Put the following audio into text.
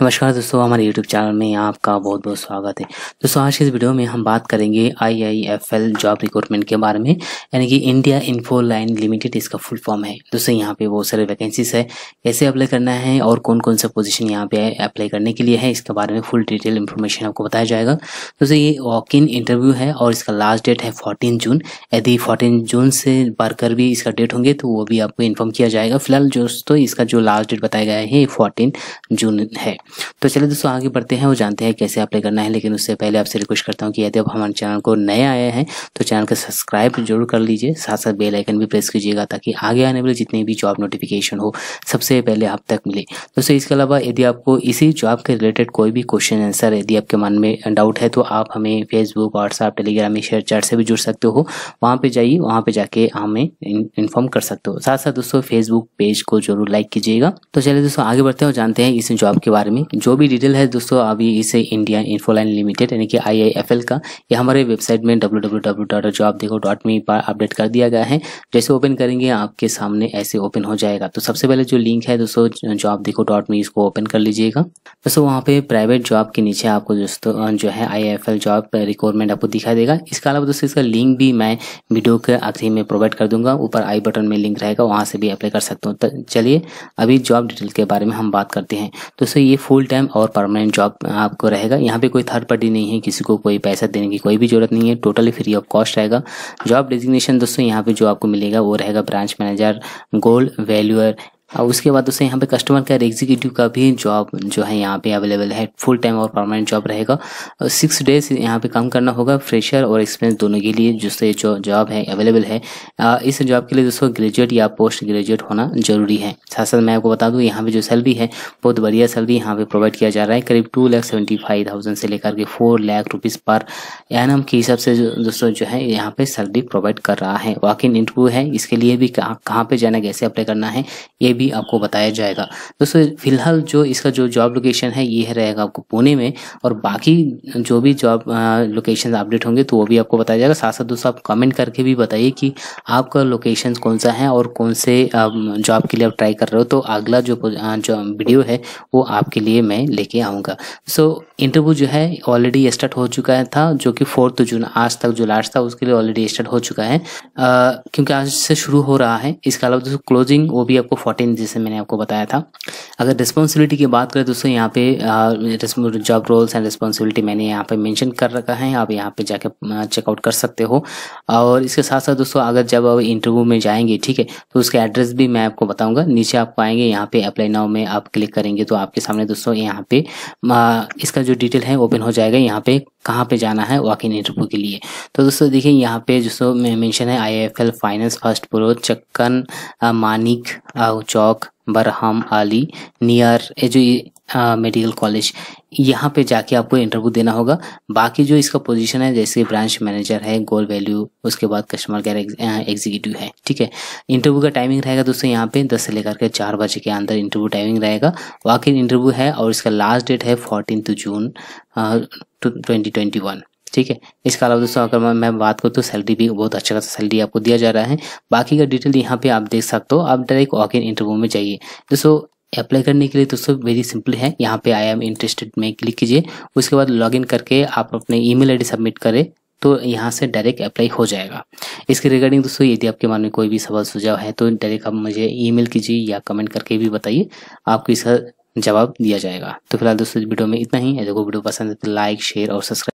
नमस्कार दोस्तों हमारे YouTube चैनल में आपका बहुत बहुत स्वागत है दोस्तों आज के इस वीडियो में हम बात करेंगे IIFL जॉब रिक्रूटमेंट के बारे में यानी कि इंडिया इन्फो लाइन लिमिटेड इसका फुल फॉर्म है दोस्तों यहाँ पे बहुत सारे वैकेंसीज है कैसे अप्लाई करना है और कौन कौन सा पोजीशन यहाँ पे अप्लाई करने के लिए है इसके बारे में फुल डिटेल इन्फॉर्मेशन आपको बताया जाएगा दोस्तों ये वॉक इन इंटरव्यू है और इसका लास्ट डेट है फोर्टीन जून यदि फोर्टीन जून से बढ़कर भी इसका डेट होंगे तो वो भी आपको इन्फॉर्म किया जाएगा फिलहाल दोस्तों इसका जो लास्ट डेट बताया गया है फोर्टीन जून है तो चलिए दोस्तों आगे बढ़ते हैं वो जानते हैं कैसे अप्लाई करना है लेकिन उससे पहले आपसे रिक्वेस्ट करता हूँ कि यदि आप हमारे चैनल को नए आए हैं तो चैनल को सब्सक्राइब जरूर कर लीजिए साथ साथ बेल आइकन भी प्रेस कीजिएगा ताकि आगे आने वाले जितने भी जॉब नोटिफिकेशन हो सबसे पहले आप तक मिले दोस्तों इसके अलावा यदि आपको इसी जॉब के रिलेटेड कोई भी क्वेश्चन आंसर यदि आपके मन में डाउट है तो आप हमें Facebook WhatsApp Telegram ShareChat से भी जुड़ सकते हो वहाँ पर जाइए वहाँ पर जाके हमें इन्फॉर्म कर सकते हो साथ साथ दोस्तों फेसबुक पेज को जरूर लाइक कीजिएगा तो चलिए दोस्तों आगे बढ़ते हैं और जानते हैं इस जॉब के बारे में फार्मिंग जो भी डिटेल है दोस्तों अभी इसे इंडिया इन्फोलाइन लिमिटेड यानी कि आई का ये हमारे वेबसाइट में डब्ल्यू पर अपडेट कर दिया गया है जैसे ओपन करेंगे आपके सामने ऐसे ओपन हो जाएगा तो सबसे पहले जो लिंक है दोस्तों जॉब देखो डॉट मी इसको ओपन कर लीजिएगा दोस्तों वहाँ पे प्राइवेट जॉब के नीचे आपको दोस्तों जो है आई जॉब रिक्वायरमेंट आपको दिखाई देगा इसके अलावा दोस्तों इसका लिंक भी मैं वीडियो के आखिरी में प्रोवाइड कर दूंगा ऊपर आई बटन में लिंक रहेगा वहाँ से भी अप्लाई कर सकते हो तो चलिए अभी जॉब डिटेल के बारे में हम बात करते हैं दोस्तों ये फुल टाइम और परमानेंट जॉब आपको रहेगा यहाँ पे कोई थर्ड पार्टी नहीं है किसी को कोई पैसा देने की कोई भी ज़रूरत नहीं है टोटली फ्री ऑफ कॉस्ट रहेगा जॉब डिजिग्नेशन दोस्तों यहाँ पे जो आपको मिलेगा वो रहेगा ब्रांच मैनेजर गोल्ड वैल्यूअर और उसके बाद दोस्तों यहाँ पे कस्टमर केयर एग्जीक्यूटिव का भी जॉब जो है यहाँ पे अवेलेबल है फुल टाइम और परमानेंट जॉब रहेगा सिक्स डेज यहाँ पे काम करना होगा फ्रेशर और एक्सपीरियंस दोनों के लिए दोस्तों जो जॉब है अवेलेबल है इस जॉब के लिए दोस्तों ग्रेजुएट या पोस्ट ग्रेजुएट होना जरूरी है साथ साथ मैं आपको बता दूँ यहाँ पे जो सैलरी है बहुत बढ़िया सैलरी यहाँ पे प्रोवाइड किया जा रहा है करीब two lakh seventy five thousand से लेकर के four lakh rupees per annum हिसाब से दोस्तों जो है यहाँ पे सैलरी प्रोवाइड कर रहा है वॉक इन इंटरव्यू है इसके लिए भी कहाँ कहाँ पे जाना कैसे अप्लाई करना है ये भी आपको बताया जाएगा दोस्तों फिलहाल जो इसका जो जॉब लोकेशन है ये रहेगा आपको पुणे में और बाकी जो भी जॉब लोकेशन अपडेट होंगे तो वो भी आपको बताया जाएगा साथ साथ दोस्तों आप कमेंट करके भी बताइए कि आपका लोकेशन कौन सा है और कौन से जॉब के लिए आप ट्राई कर रहे हो तो अगला जो जो वीडियो है वो आपके लिए मैं लेके आऊँगा सो इंटरव्यू जो है ऑलरेडी स्टार्ट हो चुका था जो कि फोर्थ जून आज तक जो लास्ट था उसके लिए ऑलरेडी स्टार्ट हो चुका है क्योंकि आज से शुरू हो रहा है इसके अलावा दोस्तों क्लोजिंग वो भी आपको फोर्टीन टेन जैसे मैंने आपको बताया था अगर रिस्पॉन्सिबिलिटी की बात करें दोस्तों यहाँ पे जॉब रोल्स एंड रिस्पॉन्सिबिलिटी मैंने यहाँ पे मेंशन कर रखा है आप यहाँ पे जाके चेकआउट कर सकते हो और इसके साथ साथ दोस्तों अगर जब आप इंटरव्यू में जाएंगे ठीक है तो उसका एड्रेस भी मैं आपको बताऊंगा नीचे आप आएंगे यहाँ पे अप्लाई नाउ में आप क्लिक करेंगे तो आपके सामने दोस्तों यहाँ पे इसका जो डिटेल है ओपन हो जाएगा यहाँ पे कहाँ पे जाना है इन इंटरव्यू के लिए तो दोस्तों देखिए यहाँ पे जो मेंशन है I F L finance first प्रो चक्कन मानिक चौक बरहम आली नियर ये जो मेडिकल कॉलेज यहाँ पे जाके आपको इंटरव्यू देना होगा बाकी जो इसका पोजीशन है जैसे ब्रांच मैनेजर है गोल वैल्यू उसके बाद कस्टमर केयर एग्जीक्यूटिव है ठीक है इंटरव्यू का टाइमिंग रहेगा दोस्तों यहाँ पे दस से लेकर के चार बजे के अंदर इंटरव्यू टाइमिंग रहेगा वाकई इंटरव्यू है और इसका लास्ट डेट है fourteen June twenty twenty one ठीक है इसके अलावा दोस्तों अगर मैं बात करूँ तो सैलरी भी बहुत अच्छा खासा सैलरी आपको दिया जा रहा है बाकी का डिटेल यहाँ पे आप देख सकते हो आप डायरेक्ट वॉक इन इंटरव्यू में जाइए दोस्तों अप्लाई करने के लिए दोस्तों वेरी सिंपल है यहाँ पे आई एम इंटरेस्टेड में क्लिक कीजिए उसके बाद इन करके आप अपने ई मेल सबमिट करें तो यहाँ से डायरेक्ट अप्लाई हो जाएगा इसके रिगार्डिंग दोस्तों यदि आपके मन में कोई भी सवाल सुझाव है तो डायरेक्ट आप मुझे ईमेल कीजिए या कमेंट करके भी बताइए आपको इसका जवाब दिया जाएगा तो फिलहाल दोस्तों वीडियो में इतना ही है देखो वीडियो पसंद है तो लाइक शेयर और सब्सक्राइब